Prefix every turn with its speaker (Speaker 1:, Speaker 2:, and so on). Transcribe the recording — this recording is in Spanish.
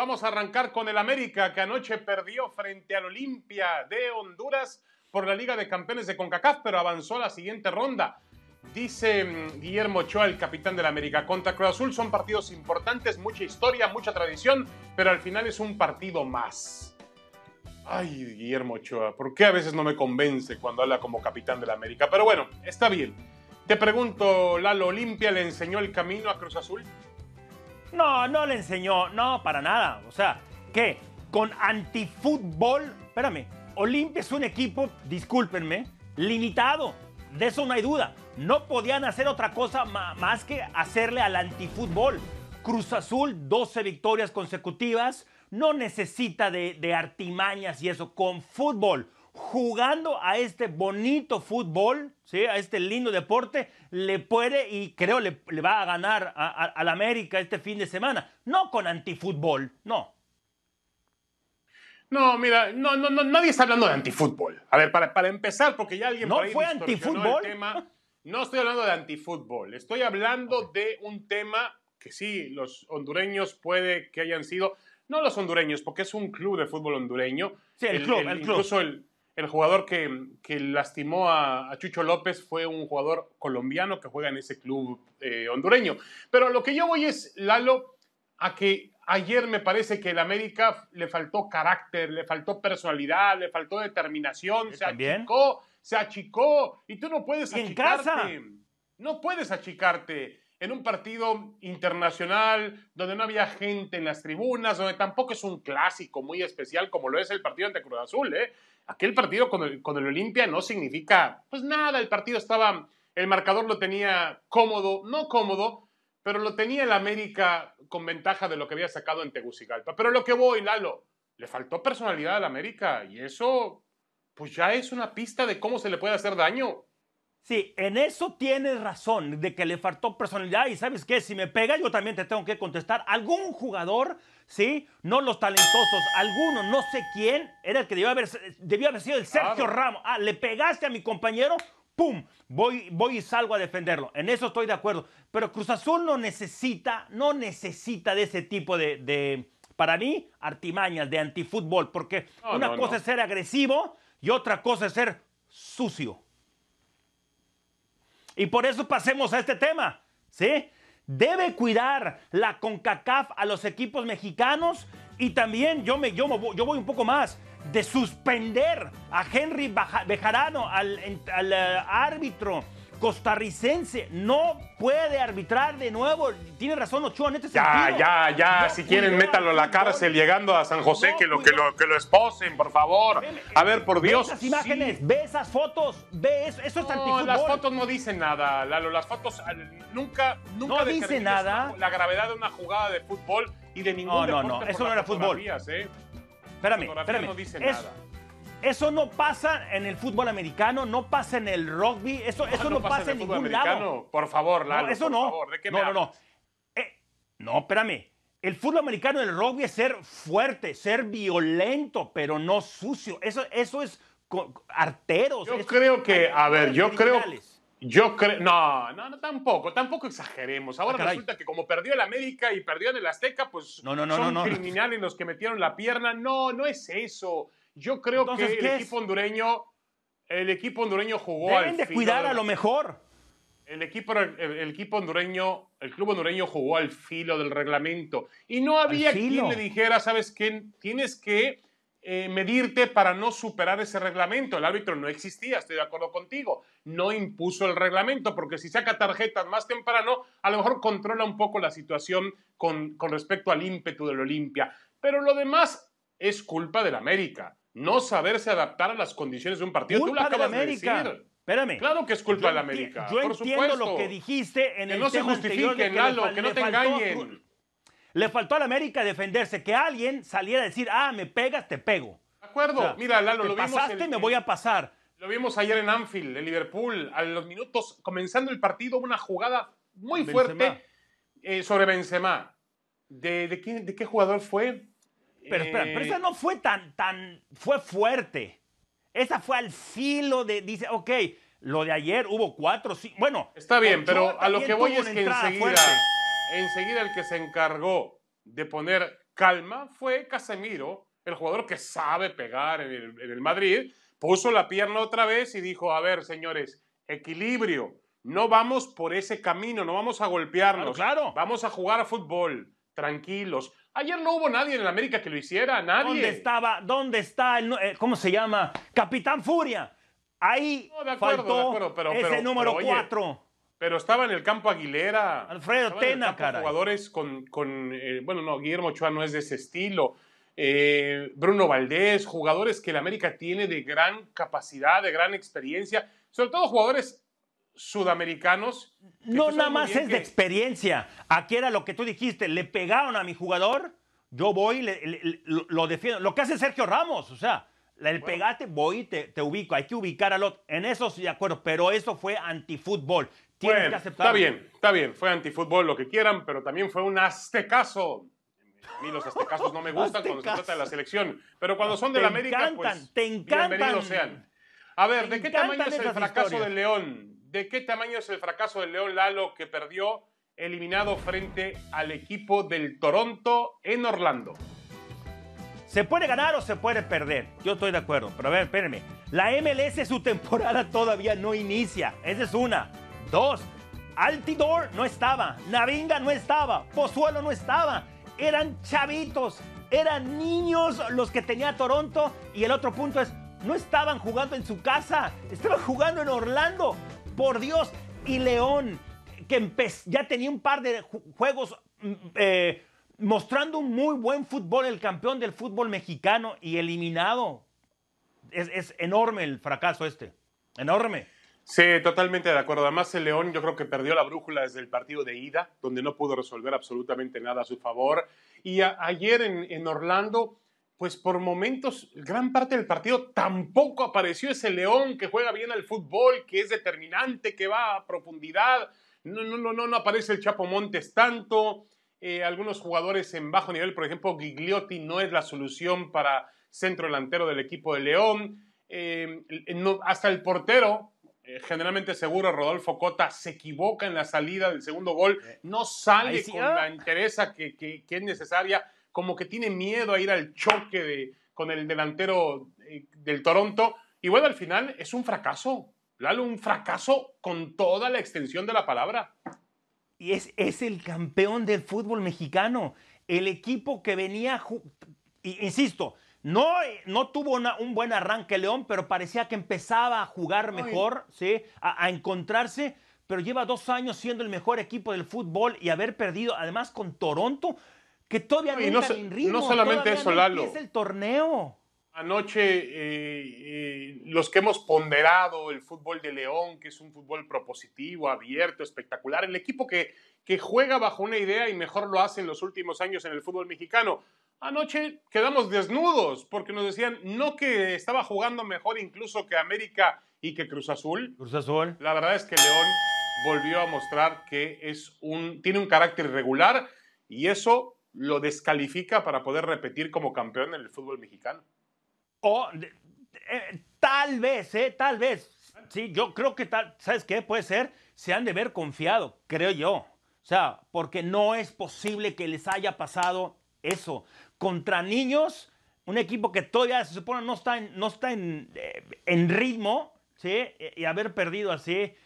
Speaker 1: Vamos a arrancar con el América que anoche perdió frente al Olimpia de Honduras por la Liga de Campeones de CONCACAF, pero avanzó a la siguiente ronda. Dice mm, Guillermo Ochoa, el capitán del América, contra Cruz Azul son partidos importantes, mucha historia, mucha tradición, pero al final es un partido más. Ay, Guillermo Ochoa, ¿por qué a veces no me convence cuando habla como capitán del América? Pero bueno, está bien. Te pregunto, ¿Lalo Olimpia le enseñó el camino a Cruz Azul? No, no le enseñó, no, para nada.
Speaker 2: O sea, ¿qué? Con antifútbol, espérame, Olimpia es un equipo, discúlpenme, limitado. De eso no hay duda. No podían hacer otra cosa más que hacerle al antifútbol. Cruz Azul, 12 victorias consecutivas, no necesita de, de artimañas y eso, con fútbol jugando a este bonito fútbol, ¿sí? a este lindo deporte, le puede y creo le, le va a ganar al América este fin de semana. No con antifútbol,
Speaker 1: no. No, mira, no, no, nadie está hablando de antifútbol. A ver, para, empezar, porque ya alguien... No No fue antifútbol. No estoy hablando de antifútbol, estoy hablando de un tema que sí, los hondureños puede que hayan sido, no los hondureños, porque es un club de fútbol hondureño. Sí, el, club, el club. Incluso el, el jugador que, lastimó a, Chucho López fue un jugador colombiano que juega en ese club eh, hondureño. Pero lo que yo voy es, Lalo, a que ayer me parece que el América le faltó carácter, le faltó personalidad, le faltó determinación, se achicó, se achicó. Y tú no puedes achicarte. En casa? No puedes achicarte en un partido internacional donde no había gente en las tribunas, donde tampoco es un clásico muy especial como lo es el partido ante Cruz Azul. ¿eh? Aquel partido con el, con el Olimpia no significa pues nada, el partido estaba, el marcador lo tenía cómodo, no cómodo, pero lo tenía el América con ventaja de lo que había sacado en Tegucigalpa. Pero lo que voy, Lalo, le faltó personalidad al América y eso pues ya es una pista de cómo se le puede hacer daño. Sí, en eso tienes razón, de que le
Speaker 2: faltó personalidad y sabes qué, si me pega yo también te tengo que contestar. Algún jugador, ¿sí? No los talentosos, alguno, no sé quién, era el que debió haber, debió haber sido el Sergio Ramos. Ah, le pegaste a mi compañero, ¡pum! Voy, voy y salgo a defenderlo. En eso estoy de acuerdo. Pero Cruz Azul no necesita, no necesita de ese tipo de, para mí, artimañas, de antifútbol, porque una cosa es ser agresivo y otra cosa es ser sucio. Y por eso pasemos a este tema, ¿sí? Debe cuidar la CONCACAF a los equipos mexicanos y también yo, me, yo, yo voy un poco más de suspender a Henry Bejarano, al eh, árbitro costarricense no puede arbitrar de nuevo. Tiene razón Ochoa en este ya, Ya, ya, si quieren métalo
Speaker 1: a la cárcel llegando a San José, que, lo, que, lo, que lo esposen, por favor. A ver, por Dios. Ve esas imágenes,
Speaker 2: ve esas fotos, ve eso, eso es no, las fotos
Speaker 1: no dicen nada, Las fotos nunca, nunca no dice nada. la gravedad de una jugada de fútbol y de ningún No, no, no, eso no era fútbol. ¿eh? Espérame, espérame. No dice nada.
Speaker 2: Eso no pasa en el fútbol americano, no pasa en el rugby, eso, eso ah, no, pasa, en, el ningún fútbol lado. por
Speaker 1: favor, Lalo, no, por no. Favor, ¿de qué no, me no, no,
Speaker 2: eh, no, espérame. El fútbol americano, el rugby es ser fuerte, ser violento, pero no sucio. Eso, eso es arteros.
Speaker 1: Yo creo que, a ver, yo creo, yo creo, no, no, tampoco, tampoco exageremos. Ah, Ahora resulta que como perdió el América y perdió en el Azteca, pues no, no, son no, criminales los que metieron la pierna. No, no es eso. Yo creo que el equipo, hondureño, el equipo hondureño jugó al de filo cuidar a lo mejor. El equipo, equipo, hondureño, el club hondureño jugó al filo del reglamento. Y no había quien le dijera, ¿sabes qué? Tienes que eh, medirte para no superar ese reglamento. El árbitro no existía, estoy de acuerdo contigo. No impuso el reglamento, porque si saca tarjetas más temprano, a lo mejor controla un poco la situación con, con respecto al ímpetu de del Olimpia. Pero lo demás es culpa del América no saberse adaptar a las condiciones de un partido. Culpa Tú lo acabas de, América. Espérame. Claro que es culpa de la América. Yo entiendo lo que
Speaker 2: dijiste en que el no se anterior que Lalo, que, no te engañen. Le faltó a la América defenderse, que alguien saliera a decir, ah, me pegas, te pego. De acuerdo. Mira, Lalo, lo vimos. Pasaste, me
Speaker 1: voy a pasar. Lo vimos ayer en Anfield, en Liverpool, a los minutos, comenzando el partido, una jugada muy fuerte eh, sobre Benzema. ¿De, ¿De qué jugador fue? Pero esa eh, no fue tan, tan, fue fuerte. Esa fue al filo de, dice, ok, lo de ayer hubo cuatro, sí, bueno. Está bien, pero a lo que voy es que enseguida, el que se encargó de poner calma fue Casemiro, el jugador que sabe pegar en el, Madrid, puso la pierna otra vez y dijo, a ver, señores, equilibrio, no vamos por ese camino, no vamos a golpearnos, claro, vamos a jugar a fútbol tranquilos. Ayer no hubo nadie en América que lo hiciera, nadie. ¿Dónde estaba? ¿Dónde está el, eh, cómo se llama? Capitán Furia.
Speaker 2: Ahí no, de acuerdo, faltó pero, ese número cuatro.
Speaker 1: pero estaba en el campo Aguilera. Alfredo Tena, cara. Jugadores con, eh, bueno, no, Guillermo Ochoa no es de ese estilo. Eh, Bruno Valdés, jugadores que el América tiene de gran capacidad, de gran experiencia, sobre todo jugadores sudamericanos. No, nada más es de
Speaker 2: experiencia. Aquí era lo que tú dijiste, le pegaron a mi jugador, yo voy lo defiendo. Lo que hace Sergio Ramos, o sea, el pegate, voy te, te, ubico. Hay que
Speaker 1: ubicar al otro. En eso sí, de acuerdo, pero eso fue antifútbol. Tienes bueno, que aceptarlo. Está bien, está bien. Fue antifútbol, lo que quieran, pero también fue un aztecaso. A mí los aztecasos no me gustan cuando se trata de la selección. Pero cuando son de América, encantan, pues, te encantan. bienvenidos sean. A ver, ¿de qué tamaño es el fracaso del León? ¿De qué tamaño es el fracaso de León Lalo que perdió eliminado frente al equipo del Toronto en Orlando?
Speaker 2: Se puede ganar o se puede perder. Yo estoy de acuerdo. Pero a ver, espérenme. La MLS su temporada todavía no inicia. Esa es una. Dos. Altidor no estaba. Navinga no estaba. Pozuelo no estaba. Eran chavitos. Eran niños los que tenía Toronto. Y el otro punto es, no estaban jugando en su casa. Estaban jugando en Orlando por Dios. Y León, que ya tenía un par de juegos mm, eh, mostrando un muy buen fútbol, el campeón del fútbol mexicano y eliminado. Es, enorme el fracaso
Speaker 1: este, enorme. Sí, totalmente de acuerdo. Además, el León yo creo que perdió la brújula desde el partido de ida, donde no pudo resolver absolutamente nada a su favor. Y ayer en, en Orlando pues por momentos gran parte del partido tampoco apareció ese león que juega bien al fútbol, que es determinante, que va a profundidad. No, no, no, no aparece el Chapo Montes tanto. Eh, algunos jugadores en bajo nivel, por ejemplo, Gigliotti no es la solución para centro delantero del equipo de León. Eh, hasta el portero, eh, generalmente seguro, Rodolfo Cota, se equivoca en la salida del segundo gol, no sale con ah. la interesa que es necesaria como que tiene miedo a ir al choque de, con el delantero eh, del Toronto. Y bueno, al final es un fracaso. Lalo, un fracaso con toda la extensión de la palabra.
Speaker 2: Y es, es el campeón del fútbol mexicano. El equipo que venía, insisto, no, no tuvo un buen arranque León, pero parecía que empezaba a jugar mejor, ¿sí? a, encontrarse, pero lleva dos años siendo el mejor equipo del fútbol y haber perdido, además con Toronto, que todavía no, no, en ritmo, no solamente eso, Lalo. Es el torneo.
Speaker 1: Anoche eh, eh, los que hemos ponderado el fútbol de León, que es un fútbol propositivo, abierto, espectacular, el equipo que, que juega bajo una idea y mejor lo hace en los últimos años en el fútbol mexicano. Anoche quedamos desnudos porque nos decían no que estaba jugando mejor incluso que América y que Cruz Azul. Cruz Azul. La verdad es que León volvió a mostrar que es un, tiene un carácter irregular y eso lo descalifica para poder repetir como campeón en el fútbol mexicano.
Speaker 2: O, eh, tal vez, eh, tal vez. Sí, yo creo que tal, ¿sabes qué? Puede ser, se han de ver confiado, creo yo. O sea, porque no es posible que les haya pasado eso. Contra niños, un equipo que todavía se supone no está en, no está en, eh, ritmo, ¿sí? Y haber perdido así